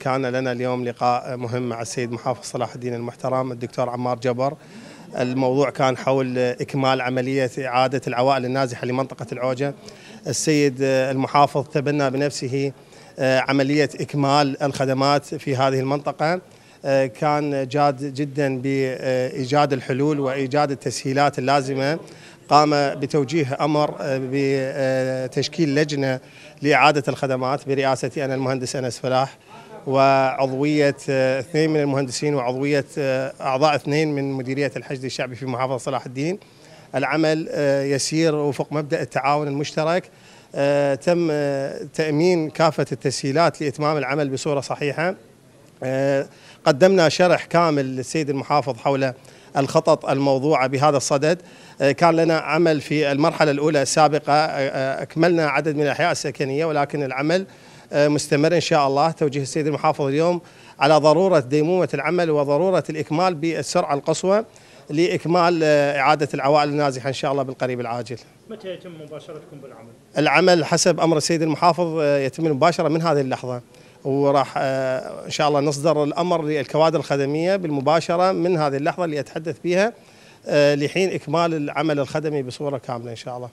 كان لنا اليوم لقاء مهم مع السيد محافظ صلاح الدين المحترم الدكتور عمار جبر الموضوع كان حول إكمال عملية إعادة العوائل النازحة لمنطقة العوجة السيد المحافظ تبنى بنفسه آه، عملية إكمال الخدمات في هذه المنطقة آه، كان جاد جدا بإيجاد الحلول وإيجاد التسهيلات اللازمة قام بتوجيه أمر آه، بتشكيل لجنة لإعادة الخدمات برئاستي أنا المهندس أنس فلاح وعضوية آه، اثنين من المهندسين وعضوية آه، أعضاء اثنين من مديرية الحشد الشعبي في محافظة صلاح الدين العمل آه، يسير وفق مبدأ التعاون المشترك تم تأمين كافة التسهيلات لإتمام العمل بصورة صحيحة قدمنا شرح كامل للسيد المحافظ حول الخطط الموضوعة بهذا الصدد كان لنا عمل في المرحلة الأولى السابقة أكملنا عدد من الأحياء السكنية ولكن العمل آه، مستمر إن شاء الله توجيه السيد المحافظ اليوم على ضرورة ديمومة العمل وضرورة الإكمال بالسرعة القصوى لإكمال آه، إعادة العوائل النازحة إن شاء الله بالقريب العاجل متى يتم مباشرتكم بالعمل؟ العمل حسب أمر السيد المحافظ آه، يتم المباشرة من هذه اللحظة وراح ان شاء الله نصدر الامر للكوادر الخدميه بالمباشره من هذه اللحظه اللي اتحدث بها لحين اكمال العمل الخدمي بصوره كامله ان شاء الله